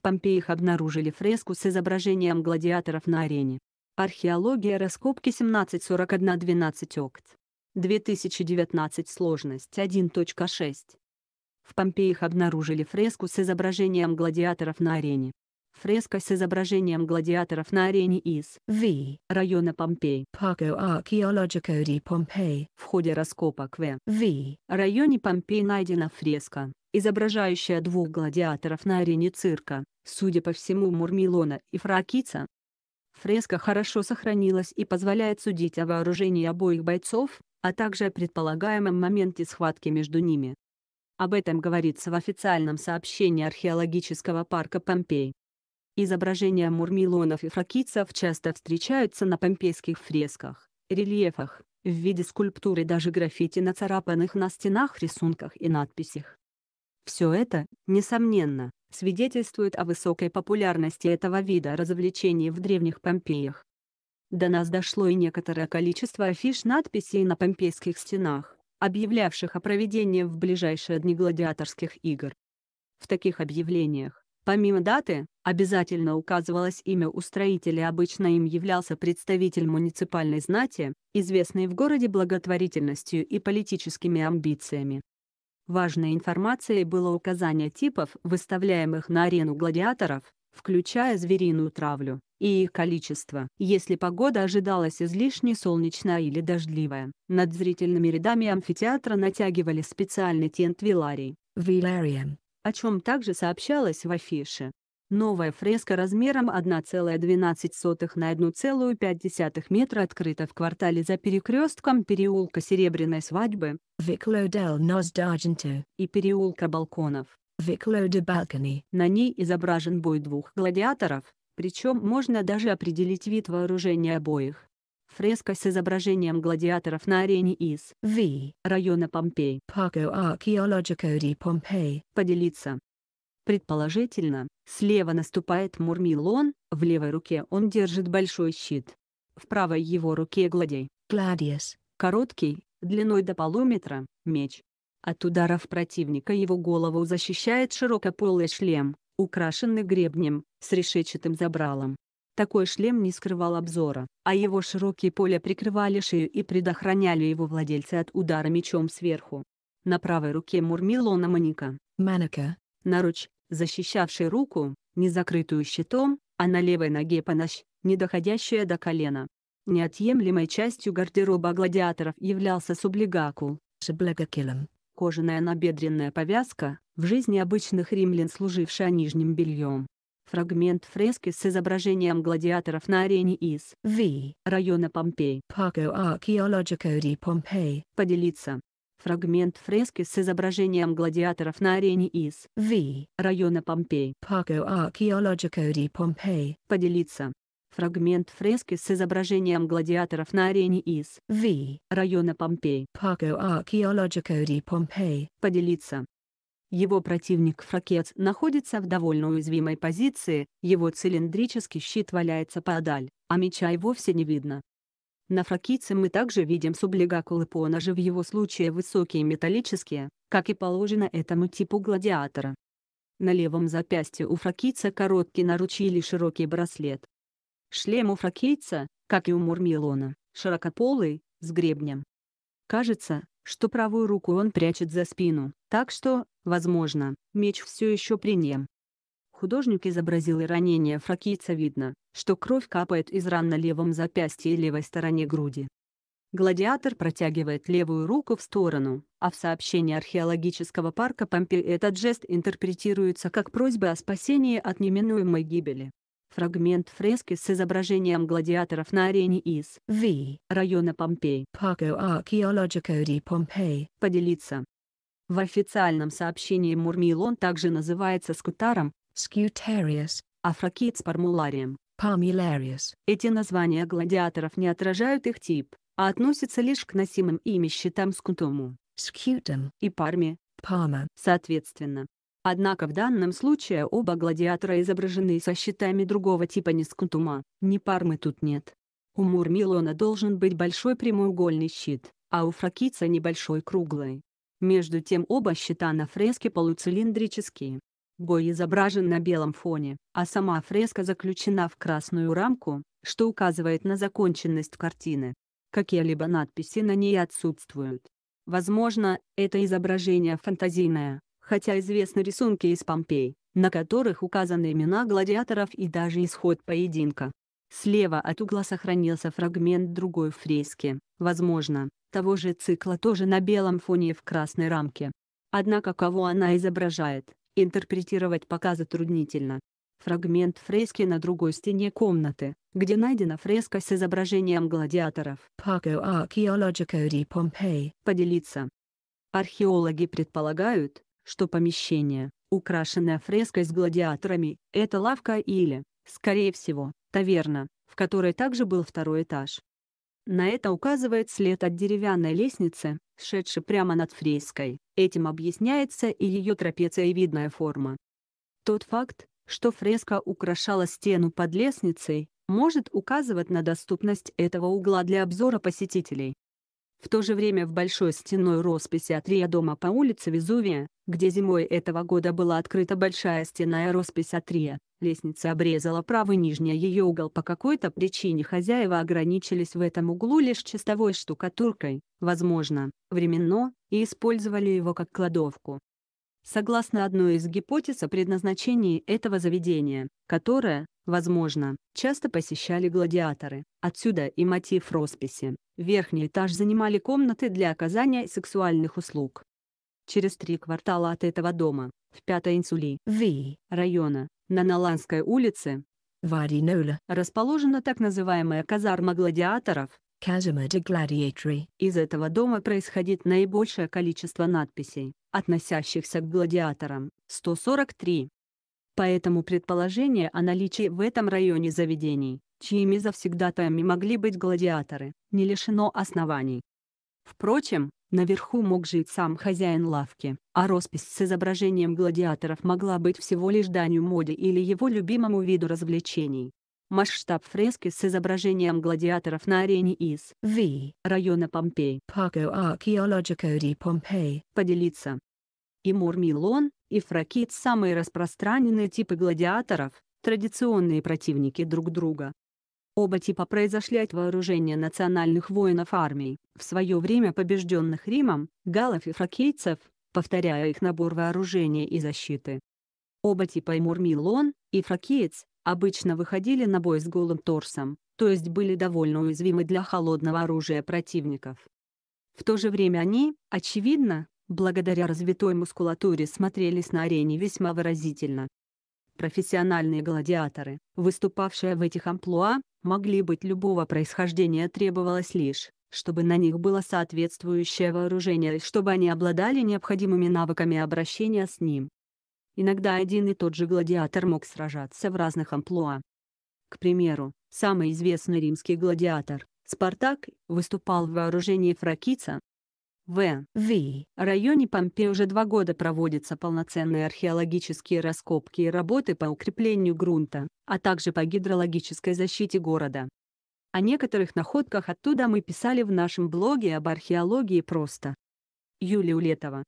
В Помпеях обнаружили фреску с изображением гладиаторов на арене. Археология раскопки 1741-12 окт. 2019 сложность 1.6. В Помпеях обнаружили фреску с изображением гладиаторов на арене. Фреска с изображением гладиаторов на арене из V района Помпей. Parco Archeologico di Pompeii. В ходе раскопок в V районе Помпей найдена фреска, изображающая двух гладиаторов на арене цирка, судя по всему Мурмилона и Фракица. Фреска хорошо сохранилась и позволяет судить о вооружении обоих бойцов, а также о предполагаемом моменте схватки между ними. Об этом говорится в официальном сообщении археологического парка Помпей. Изображения мурмилонов и фракийцев часто встречаются на помпейских фресках, рельефах, в виде скульптуры даже граффити на царапанных на стенах рисунках и надписях. Все это, несомненно, свидетельствует о высокой популярности этого вида развлечений в древних Помпеях. До нас дошло и некоторое количество афиш-надписей на помпейских стенах, объявлявших о проведении в ближайшие дни гладиаторских игр. В таких объявлениях, помимо даты, обязательно указывалось имя устроителя, обычно им являлся представитель муниципальной знати, известный в городе благотворительностью и политическими амбициями. Важной информацией было указание типов, выставляемых на арену гладиаторов, включая звериную травлю, и их количество. Если погода ожидалась излишне солнечная или дождливая, над зрительными рядами амфитеатра натягивали специальный тент виларий, виларием, о чем также сообщалось в афише. Новая фреска размером 1,12 на 1,5 метра открыта в квартале за перекрестком переулка Серебряной свадьбы Викло дель Нос Д'Аргенто и переулка балконов Викло де Балкони. На ней изображен бой двух гладиаторов, причем можно даже определить вид вооружения обоих. Фреска с изображением гладиаторов на арене из V района Помпей Parco Archeologico di Pompei поделиться Предположительно, слева наступает Мурмилон, в левой руке он держит большой щит. В правой его руке гладей, Гладиас, короткий, длиной до полуметра, меч. От ударов противника его голову защищает широкополый шлем, украшенный гребнем, с решетчатым забралом. Такой шлем не скрывал обзора, а его широкие поля прикрывали шею и предохраняли его владельца от удара мечом сверху. На правой руке Мурмилона маника, маника, наруч, защищавший руку, не закрытую щитом, а на левой ноге понощ, не доходящая до колена. Неотъемлемой частью гардероба гладиаторов являлся сублегакул, шиблегакилом, кожаная набедренная повязка, в жизни обычных римлян служившая нижним бельем. Фрагмент фрески с изображением гладиаторов на арене из V района Помпей. Parco Archeologico di Pompei. Поделиться. Фрагмент фрески с изображением гладиаторов на арене из V района Помпей. Paco Archeologico di Pompei). Поделиться. Фрагмент фрески с изображением гладиаторов на арене из V района Помпей. Paco Archeologico di Pompeii. Поделиться. Его противник Фракец находится в довольно уязвимой позиции, его цилиндрический щит валяется подаль, а меча и вовсе не видно. На Фракице мы также видим сублегакулы по поножи в его случае высокие металлические, как и положено этому типу гладиатора. На левом запястье у Фракица короткий наручи или широкий браслет. Шлем у фракийца, как и у Мурмилона, широкополый, с гребнем. Кажется, что правую руку он прячет за спину, так что, возможно, меч все еще при нем. Художник изобразил и ранение фракийца видно, что кровь капает из ран на левом запястье и левой стороне груди. Гладиатор протягивает левую руку в сторону, а в сообщении археологического парка Помпеи этот жест интерпретируется как просьба о спасении от неминуемой гибели. Фрагмент фрески с изображением гладиаторов на арене из V района Помпей Parco Archeologico di Pompeii поделиться. В официальном сообщении Мурмилон также называется скутаром, скутериус, а фракит с пармуларием, Palmillarius. Эти названия гладиаторов не отражают их тип, а относятся лишь к носимым ими щитам скутуму скьютум и парме пама, соответственно. Однако в данном случае оба гладиатора изображены со щитами другого типа не скутума, ни пармы тут нет. У Мурмилона должен быть большой прямоугольный щит, а у Фракица небольшой круглый. Между тем оба щита на фреске полуцилиндрические, Бой изображен на белом фоне, а сама фреска заключена в красную рамку, что указывает на законченность картины. Какие-либо надписи на ней отсутствуют. Возможно, это изображение фантазийное, хотя известны рисунки из Помпей, на которых указаны имена гладиаторов и даже исход поединка. Слева от угла сохранился фрагмент другой фрески, возможно, того же цикла тоже на белом фоне и в красной рамке. Однако кого она изображает, Интерпретировать пока затруднительно. Фрагмент фрески на другой стене комнаты, где найдена фреска с изображением гладиаторов. Paco Archeologico di Pompeii. Поделиться. Археологи предполагают, что помещение, украшенное фреской с гладиаторами, это лавка или, скорее всего, таверна, в которой также был второй этаж. На это указывает след от деревянной лестницы, шедший прямо над фреской. Этим объясняется и ее трапециевидная форма. Тот факт, что фреска украшала стену под лестницей, может указывать на доступность этого угла для обзора посетителей. В то же время в большой стенной росписи от Рия дома по улице Везувия, где зимой этого года была открыта большая стенная роспись Атрия. Лестница обрезала правый нижний а ее угол по какой-то причине хозяева ограничились в этом углу лишь чистовой штукатуркой, возможно, временно, и использовали его как кладовку. Согласно одной из гипотез о предназначении этого заведения, которое, возможно, часто посещали гладиаторы, отсюда и мотив росписи, верхний этаж занимали комнаты для оказания сексуальных услуг через три квартала от этого дома, в пятой инсули v. района, на Наланской улице, Вариноле, расположена так называемая казарма гладиаторов. Из этого дома происходит наибольшее количество надписей, относящихся к гладиаторам – 143. Поэтому предположение о наличии в этом районе заведений, чьими завсегдатаями могли быть гладиаторы, не лишено оснований. Впрочем, наверху мог жить сам хозяин лавки, а роспись с изображением гладиаторов могла быть всего лишь данью моде или его любимому виду развлечений. Масштаб фрески с изображением гладиаторов на арене из V района Помпей Parco Archeologico di Pompeii поделиться. И Мурмилон, и Фракит – самые распространенные типы гладиаторов, традиционные противники друг друга. Оба типа произошли от вооружения национальных воинов армий, в свое время побежденных Римом, галов и фракийцев, повторяя их набор вооружения и защиты. Оба типа и Мурмилон, и фракиец, обычно выходили на бой с голым торсом, то есть были довольно уязвимы для холодного оружия противников. В то же время они, очевидно, благодаря развитой мускулатуре смотрелись на арене весьма выразительно. Профессиональные гладиаторы, выступавшие в этих амплуа, могли быть любого происхождения требовалось лишь, чтобы на них было соответствующее вооружение и чтобы они обладали необходимыми навыками обращения с ним. Иногда один и тот же гладиатор мог сражаться в разных амплуа. К примеру, самый известный римский гладиатор, Спартак, выступал в вооружении фракица, в. В. районе Помпеи уже два года проводятся полноценные археологические раскопки и работы по укреплению грунта, а также по гидрологической защите города. О некоторых находках оттуда мы писали в нашем блоге об археологии просто. Юлия Улетова.